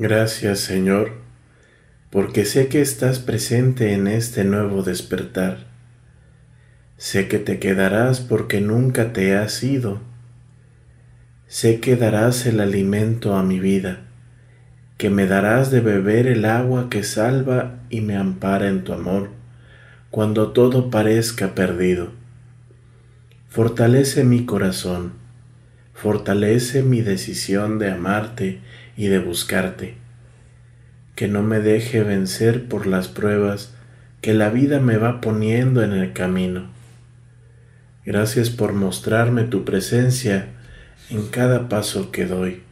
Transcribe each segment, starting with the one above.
Gracias Señor, porque sé que estás presente en este nuevo despertar. Sé que te quedarás porque nunca te has ido. Sé que darás el alimento a mi vida, que me darás de beber el agua que salva y me ampara en tu amor, cuando todo parezca perdido. Fortalece mi corazón, fortalece mi decisión de amarte y de buscarte. Que no me deje vencer por las pruebas que la vida me va poniendo en el camino. Gracias por mostrarme tu presencia en cada paso que doy.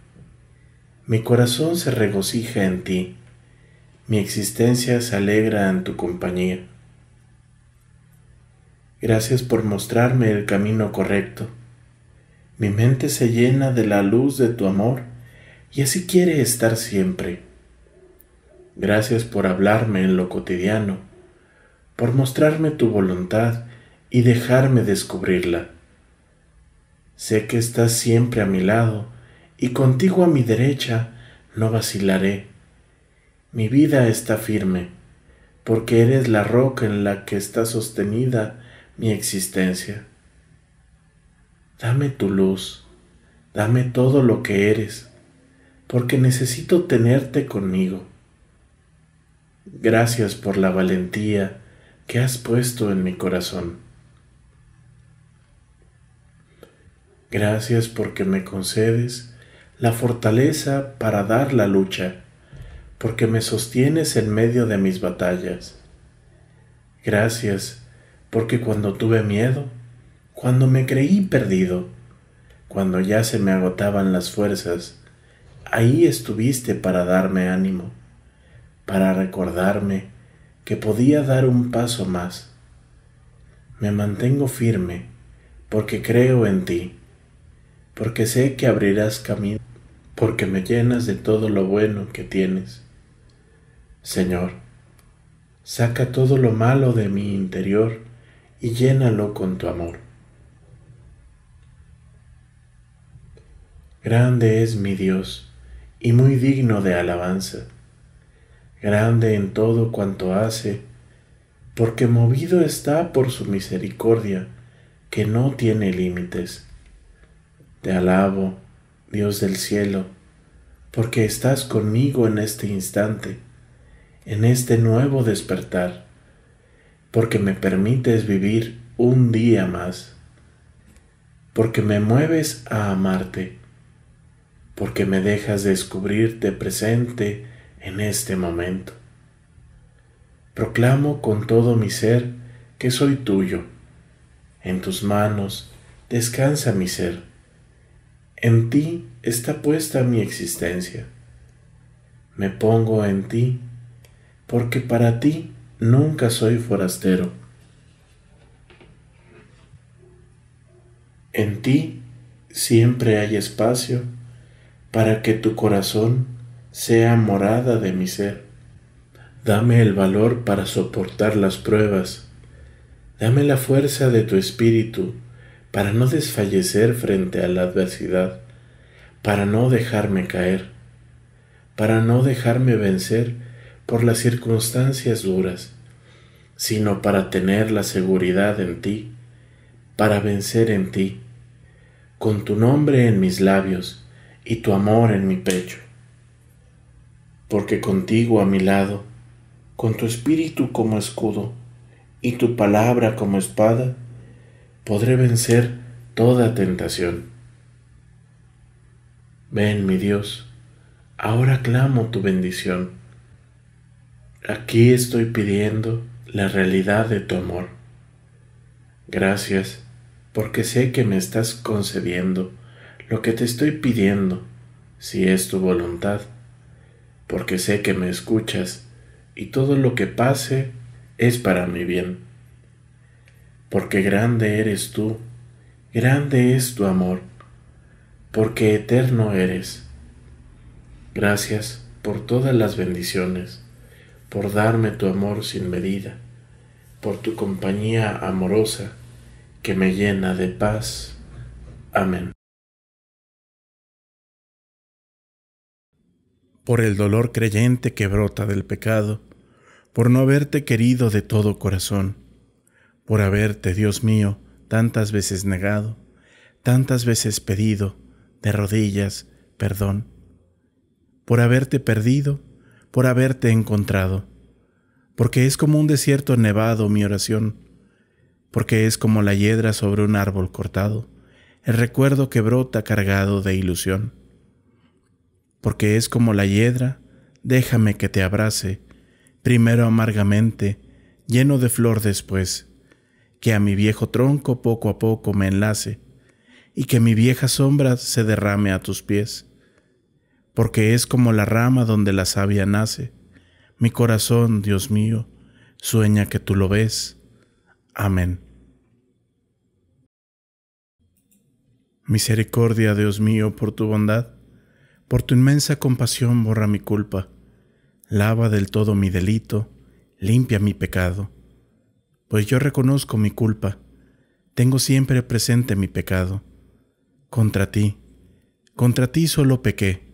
Mi corazón se regocija en ti, mi existencia se alegra en tu compañía. Gracias por mostrarme el camino correcto. Mi mente se llena de la luz de tu amor y así quiere estar siempre. Gracias por hablarme en lo cotidiano, por mostrarme tu voluntad y dejarme descubrirla. Sé que estás siempre a mi lado y contigo a mi derecha no vacilaré. Mi vida está firme, porque eres la roca en la que está sostenida mi existencia. Dame tu luz, dame todo lo que eres porque necesito tenerte conmigo. Gracias por la valentía que has puesto en mi corazón. Gracias porque me concedes la fortaleza para dar la lucha, porque me sostienes en medio de mis batallas. Gracias porque cuando tuve miedo, cuando me creí perdido, cuando ya se me agotaban las fuerzas, Ahí estuviste para darme ánimo, para recordarme que podía dar un paso más. Me mantengo firme porque creo en ti, porque sé que abrirás camino, porque me llenas de todo lo bueno que tienes. Señor, saca todo lo malo de mi interior y llénalo con tu amor. Grande es mi Dios y muy digno de alabanza, grande en todo cuanto hace, porque movido está por su misericordia, que no tiene límites. Te alabo, Dios del cielo, porque estás conmigo en este instante, en este nuevo despertar, porque me permites vivir un día más, porque me mueves a amarte porque me dejas descubrirte presente en este momento. Proclamo con todo mi ser que soy tuyo. En tus manos descansa mi ser. En ti está puesta mi existencia. Me pongo en ti porque para ti nunca soy forastero. En ti siempre hay espacio para que tu corazón sea morada de mi ser. Dame el valor para soportar las pruebas. Dame la fuerza de tu espíritu para no desfallecer frente a la adversidad, para no dejarme caer, para no dejarme vencer por las circunstancias duras, sino para tener la seguridad en ti, para vencer en ti, con tu nombre en mis labios y tu amor en mi pecho. Porque contigo a mi lado, con tu espíritu como escudo y tu palabra como espada, podré vencer toda tentación. Ven, mi Dios, ahora clamo tu bendición. Aquí estoy pidiendo la realidad de tu amor. Gracias, porque sé que me estás concediendo lo que te estoy pidiendo, si es tu voluntad, porque sé que me escuchas y todo lo que pase es para mi bien. Porque grande eres tú, grande es tu amor, porque eterno eres. Gracias por todas las bendiciones, por darme tu amor sin medida, por tu compañía amorosa que me llena de paz. Amén. por el dolor creyente que brota del pecado, por no haberte querido de todo corazón, por haberte, Dios mío, tantas veces negado, tantas veces pedido, de rodillas, perdón, por haberte perdido, por haberte encontrado, porque es como un desierto nevado mi oración, porque es como la hiedra sobre un árbol cortado, el recuerdo que brota cargado de ilusión porque es como la hiedra, déjame que te abrace, primero amargamente, lleno de flor después, que a mi viejo tronco poco a poco me enlace, y que mi vieja sombra se derrame a tus pies, porque es como la rama donde la savia nace, mi corazón, Dios mío, sueña que tú lo ves. Amén. Misericordia, Dios mío, por tu bondad por tu inmensa compasión borra mi culpa, lava del todo mi delito, limpia mi pecado, pues yo reconozco mi culpa, tengo siempre presente mi pecado. Contra ti, contra ti solo pequé,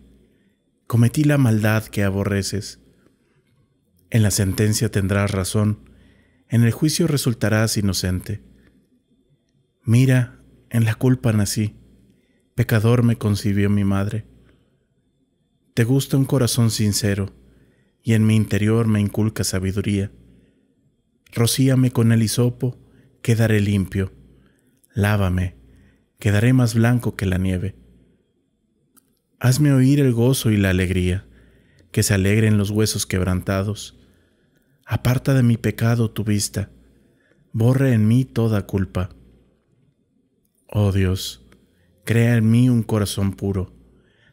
cometí la maldad que aborreces. En la sentencia tendrás razón, en el juicio resultarás inocente. Mira, en la culpa nací, pecador me concibió mi madre. Te gusta un corazón sincero, y en mi interior me inculca sabiduría. Rocíame con el hisopo, quedaré limpio. Lávame, quedaré más blanco que la nieve. Hazme oír el gozo y la alegría, que se alegren los huesos quebrantados. Aparta de mi pecado tu vista, borre en mí toda culpa. Oh Dios, crea en mí un corazón puro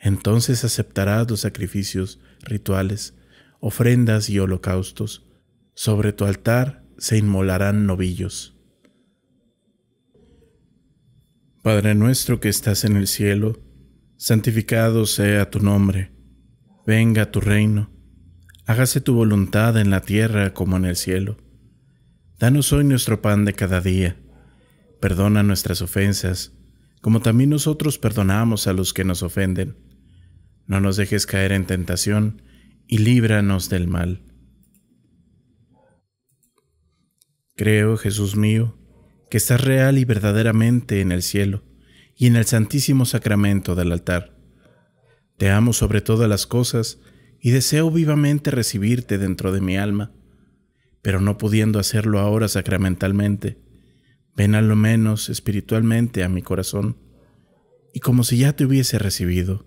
Entonces aceptarás los sacrificios, rituales, ofrendas y holocaustos. Sobre tu altar se inmolarán novillos. Padre nuestro que estás en el cielo, santificado sea tu nombre, venga tu reino, hágase tu voluntad en la tierra como en el cielo. Danos hoy nuestro pan de cada día, perdona nuestras ofensas, como también nosotros perdonamos a los que nos ofenden no nos dejes caer en tentación, y líbranos del mal. Creo, Jesús mío, que estás real y verdaderamente en el cielo y en el santísimo sacramento del altar. Te amo sobre todas las cosas y deseo vivamente recibirte dentro de mi alma, pero no pudiendo hacerlo ahora sacramentalmente, ven a lo menos espiritualmente a mi corazón, y como si ya te hubiese recibido